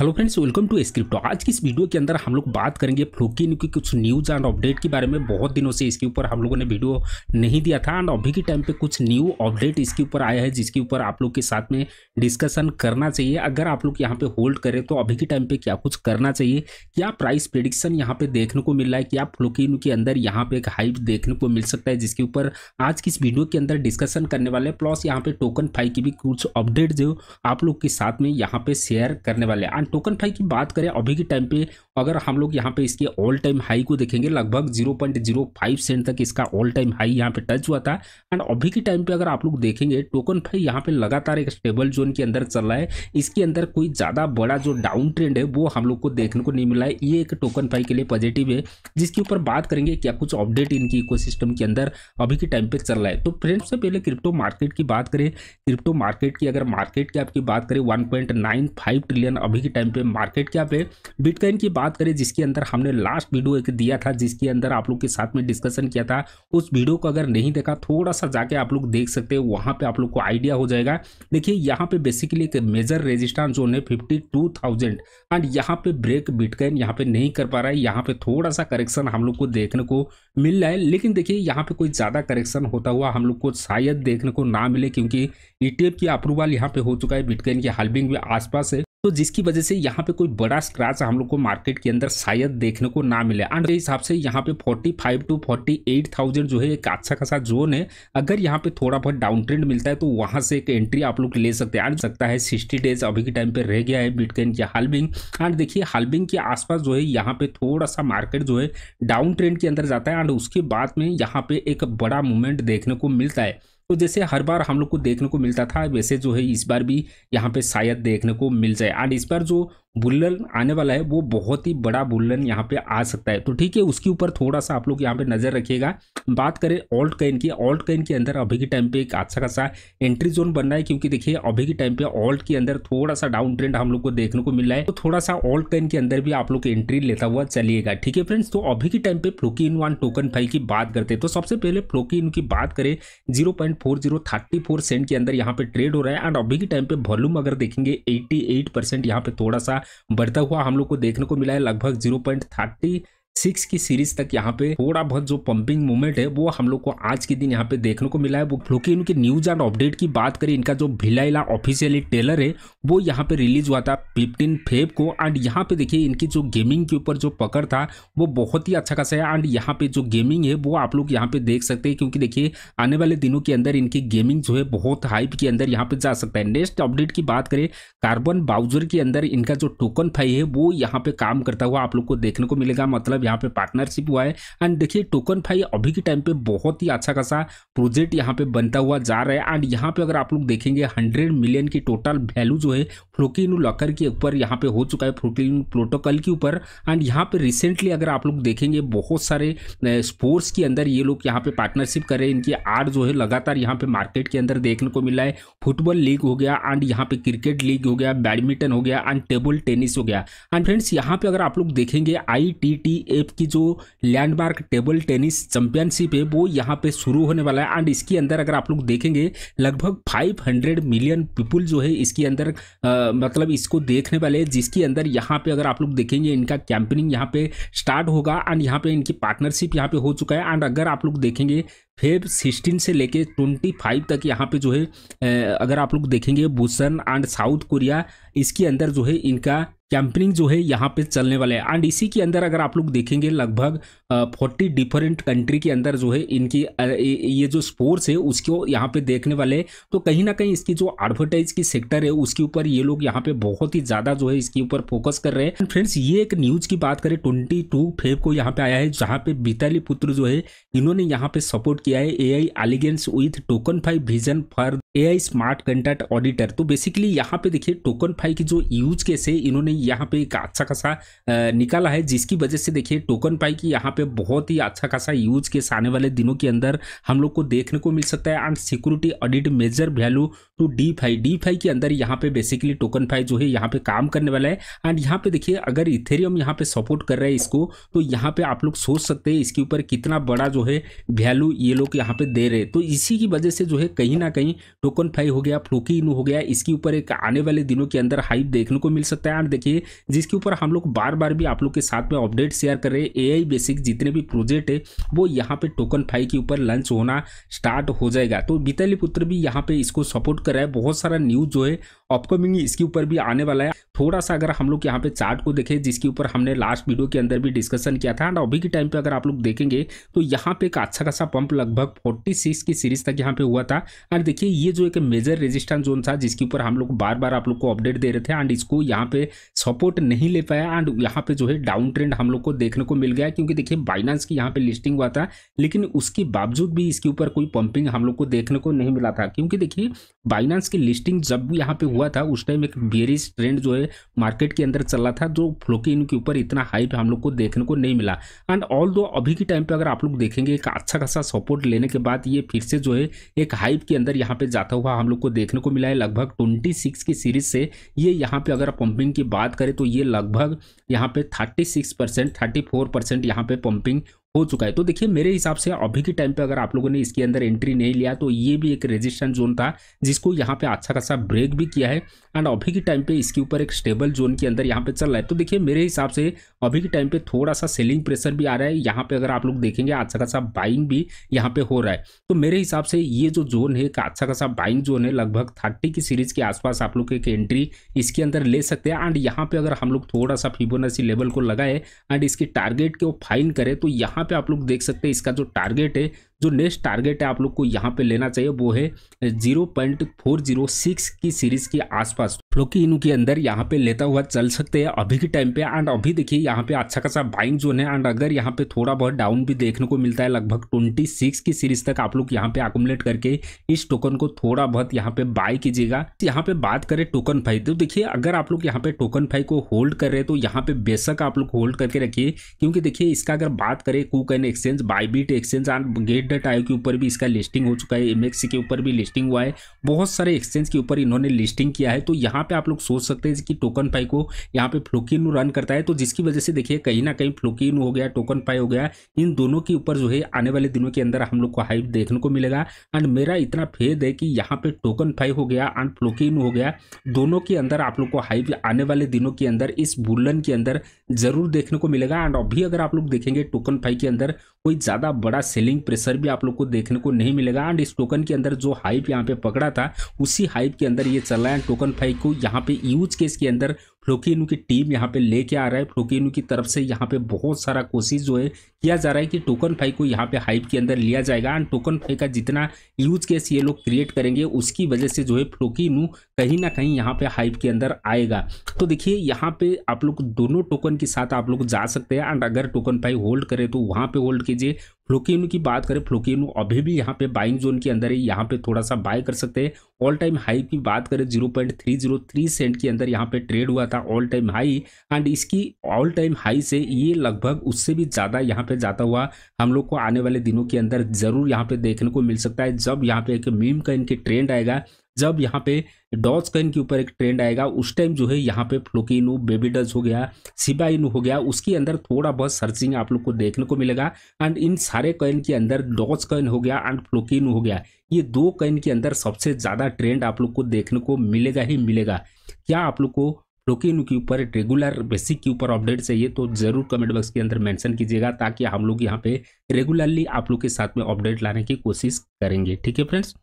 hello friends welcome to Scripto आज की इस वीडियो के अंदर हम लोग बात करेंगे फ्लोकिन की कुछ न्यूज़ एंड अपडेट के बारे में बहुत दिनों से इसके ऊपर हम लोगों ने वीडियो नहीं दिया था एंड अभी के टाइम पे कुछ न्यू अपडेट इसके ऊपर आया है जिसके ऊपर आप लोग के साथ में डिस्कशन करना चाहिए अगर आप लोग यहाँ पे होल्ड करें तो अभी के टाइम पर क्या कुछ करना चाहिए क्या प्राइस प्रिडिक्शन यहाँ पे देखने को मिल रहा है क्या फ्लोकिन के अंदर यहाँ पे एक हाइप देखने को मिल सकता है जिसके ऊपर आज की इस वीडियो के अंदर डिस्कशन करने वाले प्लस यहाँ पर टोकन फाइव की भी कुछ अपडेट जो आप लोग के साथ में यहाँ पर शेयर करने वाले हैं एंड टोकन फाई की बात करें अभी के टाइम पे अगर हम लोग यहाँ पे इसके ऑल टाइम हाई को देखेंगे लगभग 0.05 सेंट तक इसका ऑल टाइम हाई यहाँ पे टच हुआ था एंड अभी के टाइम पे अगर आप लोग देखेंगे टोकन फाइव यहाँ पे लगातार एक स्टेबल जोन के अंदर चल रहा है इसके अंदर कोई ज़्यादा बड़ा जो डाउन ट्रेंड है वो हम लोग को देखने को नहीं मिला है ये एक टोकन फाइव के लिए पॉजिटिव है जिसके ऊपर बात करेंगे क्या कुछ अपडेट इनकी इको के अंदर अभी के टाइम पर चल रहा है तो फ्रेंड्स से पहले क्रिप्टो मार्केट की बात करें क्रिप्टो मार्केट की अगर मार्केट कैप की बात करें वन ट्रिलियन अभी के टाइम पे मार्केट कैप है बिटकॉइन की बात बात करें जिसके अंदर हमने लास्ट वीडियो एक दिया था जिसके अंदर आप लोग के साथ में डिस्कशन किया था उस वीडियो को अगर नहीं देखा थोड़ा सा जाके आप लोग देख सकते हैं वहाँ पे आप लोग को आइडिया हो जाएगा देखिए यहाँ पे बेसिकली एक मेजर रेजिस्टेंस जोन है फिफ्टी टू थाउजेंड एंड यहाँ पे ब्रेक बिटकॉइन यहाँ पे नहीं कर पा रहा है यहाँ पे थोड़ा सा करेक्शन हम लोग को देखने को मिल रहा है लेकिन देखिए यहाँ पे कोई ज़्यादा करेक्शन होता हुआ हम लोग को शायद देखने को ना मिले क्योंकि ई e की अप्रूवल यहाँ पे हो चुका है बिटकॉइन की हालबिंग भी आसपास है तो जिसकी वजह से यहाँ पे कोई बड़ा स्क्रैच हम लोग को मार्केट के अंदर शायद देखने को ना मिले एंड हिसाब से यहाँ पे 45 टू 48,000 जो है एक अच्छा खासा जोन है अगर यहाँ पे थोड़ा बहुत डाउन ट्रेंड मिलता है तो वहाँ से एक एंट्री आप लोग ले सकते हैं एंड सकता है सिक्सटी डेज अभी के टाइम पे रह गया है बिटकॉइन के हालबिंग एंड देखिए हालबिंग के आसपास जो है यहाँ पे थोड़ा सा मार्केट जो है डाउन ट्रेंड के अंदर जाता है एंड उसके बाद में यहाँ पे एक बड़ा मूवमेंट देखने को मिलता है तो जैसे हर बार हम लोग को देखने को मिलता था वैसे जो है इस बार भी यहाँ पे शायद देखने को मिल जाए और इस बार जो बुल्लन आने वाला है वो बहुत ही बड़ा बुल्लन यहाँ पे आ सकता है तो ठीक है उसके ऊपर थोड़ा सा आप लोग यहाँ पे नज़र रखिएगा बात करें ऑल्ट कैन की ऑल्ट कैन के अंदर अभी के टाइम पे एक अच्छा खासा एंट्री जोन बन रहा है क्योंकि देखिए अभी के टाइम पे ऑल्ट के अंदर थोड़ा सा डाउन ट्रेंड हम लोग को देखने को मिल रहा है तो थोड़ा सा ऑल्ट कैन के अंदर भी आप लोग एंट्री लेता हुआ चलिएगा ठीक है फ्रेंड्स तो अभी के टाइम पे फ्लोकिन वन टोकन फाइल की बात करते हैं तो सबसे पहले फ्लोकिन की बात करें जीरो पॉइंट फोर सेंट के अंदर यहाँ पे ट्रेड हो रहा है एंड अभी के टाइम पे वॉल्यूम अगर देखेंगे 88 परसेंट यहाँ पे थोड़ा सा बढ़ता हुआ हम लोग को देखने को मिला है लगभग जीरो पॉइंट थर्टी सिक्स की सीरीज तक यहाँ पे थोड़ा बहुत जो पंपिंग मूवमेंट है वो हम लोग को आज के दिन यहाँ पे देखने को मिला है वो क्योंकि इनकी न्यूज एंड अपडेट की बात करें इनका जो भिलाईला ऑफिशियली टेलर है वो यहाँ पे रिलीज हुआ था फिफ्टीन फेब को एंड यहाँ पे देखिए इनकी जो गेमिंग के ऊपर जो पकड़ था वो बहुत ही अच्छा खासा है एंड यहाँ पे जो गेमिंग है वो आप लोग यहाँ पे देख सकते हैं क्योंकि देखिए आने वाले दिनों के अंदर इनकी गेमिंग जो है बहुत हाइप के अंदर यहाँ पे जा सकता है नेक्स्ट अपडेट की बात करें कार्बन बाउजर के अंदर इनका जो टोकन फाई है वो यहाँ पे काम करता हुआ आप लोग को देखने को मिलेगा मतलब यहाँ पे पार्टनरशिप हुआ है एंड देखिए टोकन फाई अभी के टाइम पे बहुत ही अच्छा खासा प्रोजेक्ट यहाँ पे बनता हुआ जा रहा है एंड यहाँ पे अगर आप लोग देखेंगे हंड्रेड मिलियन की टोटल वैल्यू जो है फ्लोकिन लॉकर के ऊपर यहाँ पे हो चुका है फ्लोकिन प्रोटोकॉल के ऊपर एंड यहाँ पे रिसेंटली अगर आप लोग देखेंगे बहुत सारे स्पोर्ट्स के अंदर ये लोग यहाँ पे पार्टनरशिप कर रहे हैं इनकी आर्ट जो है लगातार यहाँ पे मार्केट के अंदर देखने को मिला है फुटबॉल लीग हो गया एंड यहाँ पे क्रिकेट लीग हो गया बैडमिंटन हो गया एंड टेबल टेनिस हो गया एंड फ्रेंड्स यहाँ पे अगर आप लोग देखेंगे आई की जो लैंडमार्क टेबल टेनिस चैंपियनशिप है वो यहाँ पे शुरू होने वाला है एंड इसके अंदर अगर आप लोग देखेंगे लगभग फाइव मिलियन पीपुल जो है इसके अंदर आ, मतलब इसको देखने वाले जिसके अंदर यहाँ पे अगर आप लोग देखेंगे इनका कैंपेनिंग यहाँ पे स्टार्ट होगा एंड यहाँ पे इनकी पार्टनरशिप यहाँ पे हो चुका है एंड अगर आप लोग देखेंगे फेब सिक्सटीन से लेके ट्वेंटी फाइव तक यहाँ पे जो है अगर आप लोग देखेंगे बुसन एंड साउथ कोरिया इसके अंदर जो है इनका कैंपनिंग जो है यहाँ पे चलने वाला है एंड इसी के अंदर अगर आप लोग देखेंगे लगभग फोर्टी डिफरेंट कंट्री के अंदर जो है इनकी ये जो स्पोर्ट्स है उसको यहाँ पे देखने वाले तो कहीं ना कहीं इसकी जो एडवर्टाइज की सेक्टर है उसके ऊपर ये लोग यहाँ पे बहुत ही ज़्यादा जो है इसके ऊपर फोकस कर रहे हैं फ्रेंड्स ये एक न्यूज़ की बात करें ट्वेंटी टू फेब को यहाँ पे आया है जहाँ पे बीताली पुत्र जो है इन्होंने यहाँ पे सपोर्ट किया है A I elegance with token five vision for A I smart contract auditor तो बेसिकली यहाँ पे देखिए टोकन फाई की जो यूज केस है इन्होंने यहाँ पे एक अच्छा खासा निकाला है जिसकी वजह से देखिए टोकन फाई की यहाँ पे बहुत ही अच्छा खासा यूज केस आने वाले दिनों के अंदर हम लोग को देखने को मिल सकता है and security audit major value to DeFi DeFi के अंदर यहाँ पे बेसिकली टोकन फाई जो है यहाँ पे काम करने वाला है एंड यहाँ पे देखिए अगर इथेरियम यहाँ पे सपोर्ट कर रहे हैं इसको तो यहाँ पे आप लोग सोच सकते हैं इसके ऊपर कितना बड़ा जो है वैल्यू ये लोग यहाँ पे दे रहे तो इसी की वजह से जो है कहीं ना कहीं टोकन फाई हो गया फ्लोकी इन हो गया इसके ऊपर एक आने वाले दिनों के अंदर हाइप देखने को मिल सकता है और देखिए जिसके ऊपर हम लोग बार बार भी आप लोग के साथ में अपडेट शेयर कर रहे हैं ए आई बेसिक जितने भी प्रोजेक्ट है वो यहाँ पे टोकन फाई के ऊपर लंच होना स्टार्ट हो जाएगा तो बीताली पुत्र भी यहाँ पे इसको सपोर्ट कर रहा है बहुत सारा न्यूज़ जो है अपकमिंग इसके ऊपर भी आने वाला है थोड़ा सा अगर हम लोग यहाँ पे चार्ट को देखें जिसके ऊपर हमने लास्ट वीडियो के अंदर भी डिस्कशन किया था एंड अभी के टाइम पे अगर आप लोग देखेंगे तो यहाँ पे एक अच्छा खासा पंप लगभग 46 की सीरीज तक यहाँ पे हुआ था और देखिए ये जो एक मेजर रेजिस्टेंस जोन था जिसके ऊपर हम लोग बार बार आप लोग को अपडेट दे रहे थे एंड इसको यहाँ पे सपोर्ट नहीं ले पाया एंड यहाँ पे जो है डाउन ट्रेंड हम लोग को देखने को मिल गया क्योंकि देखिए बाइनांस की यहाँ पे लिस्टिंग हुआ था लेकिन उसके बावजूद भी इसके ऊपर कोई पंपिंग हम लोग को देखने को नहीं मिला था क्योंकि देखिए बाइनांस की लिस्टिंग जब भी यहाँ पे हुआ था उस टाइम एक बेरिस ट्रेंड जो है मार्केट के अंदर चल रहा था जो फ्लोकिन के ऊपर इतना हाइप हम लोग को देखने को नहीं मिला एंड ऑल दो अभी के टाइम पर अगर आप लोग देखेंगे एक अच्छा खासा सपोर्ट लेने के बाद ये फिर से जो है एक हाइप के अंदर यहाँ पे जाता आता हुआ हम लोग को देखने को मिला है लगभग ट्वेंटी सिक्स की सीरीज से ये यहाँ पे अगर पंपिंग की बात करें तो ये लगभग यहाँ पे thirty six percent thirty four percent यहाँ पे पंपिंग हो चुका है तो देखिए मेरे हिसाब से अभी के टाइम पे अगर आप लोगों ने इसके अंदर एंट्री नहीं लिया तो ये भी एक रेजिस्टेंस जोन था जिसको यहाँ पे अच्छा खासा ब्रेक भी किया है एंड अभी के टाइम पे इसके ऊपर एक स्टेबल जोन के अंदर यहाँ पे चल रहा है तो देखिए मेरे हिसाब से अभी के टाइम पे थोड़ा सा सेलिंग प्रेशर भी आ रहा है यहाँ पे अगर आप लोग देखेंगे अच्छा खासा बाइंग भी यहाँ पे हो रहा है तो मेरे हिसाब से ये जो जोन है एक अच्छा खासा बाइंग जोन है लगभग थर्टी की सीरीज के आसपास आप लोग एक एंट्री इसके अंदर ले सकते हैं एंड यहाँ पे अगर हम लोग थोड़ा सा फिबोनासी लेवल को लगाए एंड इसके टारगेट को फाइन करें तो यहाँ पे आप लोग देख सकते हैं इसका जो टारगेट है जो नेक्स्ट टारगेट है आप लोग को यहाँ पे लेना चाहिए वो है zero point four zero six की सीरीज़ के आसपास फ्लोकी इनू के अंदर यहाँ पे लेता हुआ चल सकते हैं अभी के टाइम पे एंड अभी देखिए यहाँ पे अच्छा खासा बाइंग जोन है एंड अगर यहाँ पे थोड़ा बहुत डाउन भी देखने को मिलता है लगभग 26 की सीरीज तक आप लोग यहाँ पे अकोमलेट करके इस टोकन को थोड़ा बहुत यहाँ पे बाय कीजिएगा यहाँ पे बात करें टोकन फाई तो देखिये अगर आप लोग यहाँ पे टोकन फाई को होल्ड कर रहे तो यहाँ पे बेशक आप लोग होल्ड करके रखिए क्योंकि देखिये इसका अगर बात करें कुक and exchange Bybit exchange and Gate dot io के ऊपर भी इसका लिस्टिंग हो चुका है एमएक्सी के ऊपर भी लिस्टिंग हुआ है बहुत सारे एक्सचेंज के ऊपर इन्होंने लिस्टिंग किया है तो यहाँ यहाँ पे आप लोग सोच सकते हैं कि टोकन पाई को यहाँ पे फ्लोकिनू रन करता है तो जिसकी वजह से देखिए कहीं ना कहीं फ्लोकिनू हो गया टोकन पाई हो गया इन दोनों के ऊपर जो है आने वाले दिनों के अंदर हम लोग को हाइप देखने को मिलेगा एंड मेरा इतना फेद है कि यहाँ पे टोकन फाइव हो गया एंड फ्लोकिनू हो गया दोनों के अंदर आप लोग को हाइप आने वाले दिनों के अंदर इस बुल्लन के अंदर जरूर देखने को मिलेगा एंड अभी अगर आप लोग देखेंगे टोकन फाइव के अंदर कोई ज़्यादा बड़ा सेलिंग प्रेशर भी आप लोग को देखने को नहीं मिलेगा एंड इस टोकन के अंदर जो हाइप यहाँ पे पकड़ा था उसी हाइप के अंदर ये चल रहा है टोकन फाइव को जहाँ पे यूज केस के अंदर फ्लोकिनु की टीम यहाँ पे लेके आ रहा है फ्लोकिनु की तरफ से यहाँ पे बहुत सारा कोशिश जो है किया जा रहा है कि टोकन फाई को यहाँ पे हाइप के अंदर लिया जाएगा एंड टोकन फाई का जितना यूज केस ये लोग क्रिएट करेंगे उसकी वजह से जो है फ्लोकिनु कहीं ना कहीं यहाँ पे हाइप के अंदर आएगा तो देखिए यहाँ पे आप लोग दोनों टोकन के साथ आप लोग जा सकते हैं एंड अगर टोकन फाई होल्ड करें तो वहाँ पे होल्ड कीजिए फ्लोकिनु की बात करें फ्लोकिनु अभी भी यहाँ पे बाइंग जोन के अंदर है यहाँ पे थोड़ा सा बाय कर सकते हैं ऑल टाइम हाई की बात करें zero point three zero three cent के अंदर यहाँ पे ट्रेड हुआ था था ऑल टाइम हाई एंड इसकी ऑल टाइम हाई से ये लगभग उससे भी ज़्यादा यहाँ पे जाता हुआ हम लोग को आने वाले दिनों के अंदर ज़रूर यहाँ पे देखने को मिल सकता है जब यहाँ पे एक मीम का इनके ट्रेंड आएगा जब यहाँ पे डॉज कॉइन के ऊपर एक ट्रेंड आएगा उस टाइम जो है यहाँ पे फ्लोकिनू डज हो गया सिबा इनू हो गया उसके अंदर थोड़ा बहुत सर्चिंग आप लोग को देखने को मिलेगा एंड इन सारे कॉइन के अंदर डॉज कॉइन हो गया एंड फ्लोकिनू हो गया ये दो कॉइन के अंदर सबसे ज़्यादा ट्रेंड आप लोग को देखने को मिलेगा ही मिलेगा क्या आप लोग को लेकिन उनके ऊपर रेगुलर बेसिक के ऊपर अपडेट चाहिए तो ज़रूर कमेंट बॉक्स के अंदर मेंशन कीजिएगा ताकि हम लोग यहाँ पे रेगुलरली आप लोग के साथ में अपडेट लाने की कोशिश करेंगे ठीक है फ्रेंड्स